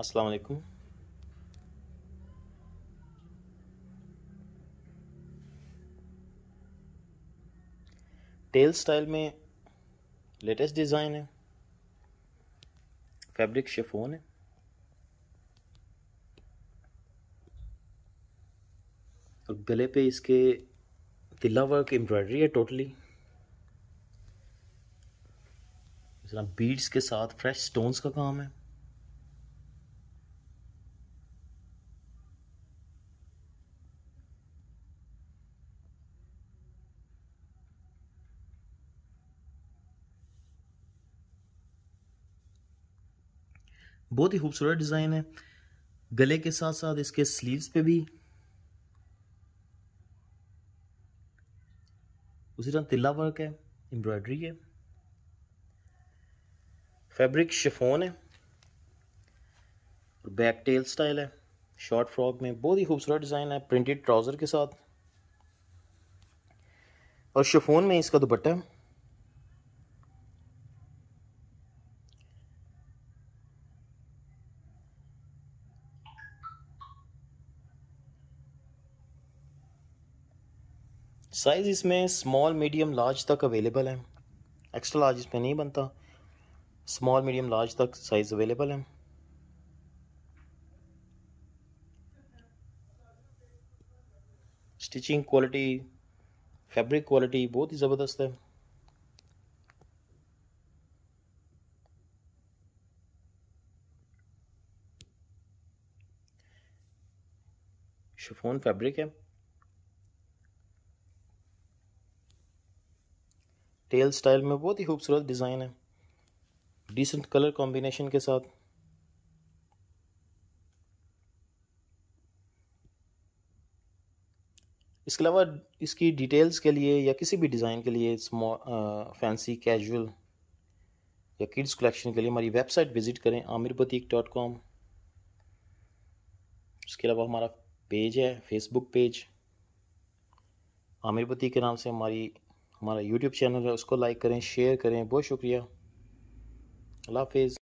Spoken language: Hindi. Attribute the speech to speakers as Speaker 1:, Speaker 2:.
Speaker 1: अस्सलाम वालेकुम टेल स्टाइल में लेटेस्ट डिज़ाइन है फैब्रिक शेफोन है और गले पे इसके तिल्ला वर्क एम्ब्रॉयडरी है टोटली इस तरह बीड्स के साथ फ्रेश स्टोन्स का काम है बहुत ही खूबसूरत डिज़ाइन है गले के साथ साथ इसके स्लीव्स पे भी उसी तरह तिल्ला वर्क है एम्ब्रॉयडरी है फैब्रिक शिफोन है और बैक टेल स्टाइल है शॉर्ट फ्रॉक में बहुत ही खूबसूरत डिज़ाइन है प्रिंटेड ट्राउज़र के साथ और शिफोन में इसका दुपट्टा है साइज़ इसमें स्मॉल मीडियम लार्ज तक अवेलेबल है एक्स्ट्रा लार्ज इसमें नहीं बनता स्मॉल मीडियम लार्ज तक साइज़ अवेलेबल है स्टिचिंग क्वालिटी फैब्रिक क्वालिटी बहुत ही ज़बरदस्त है शिफोन फैब्रिक है टेल स्टाइल में बहुत ही खूबसूरत डिज़ाइन है डिसेंट कलर कॉम्बिनेशन के साथ इसके अलावा इसकी डिटेल्स के लिए या किसी भी डिज़ाइन के लिए फैंसी कैजुअल या किड्स कलेक्शन के लिए हमारी वेबसाइट विज़िट करें आमिर बतीक डॉट कॉम इसके अलावा हमारा पेज है फेसबुक पेज आमिर बतीक के नाम से हमारी हमारा यूट्यूब चैनल है उसको लाइक करें शेयर करें बहुत शुक्रिया अल्लाह हाफिज़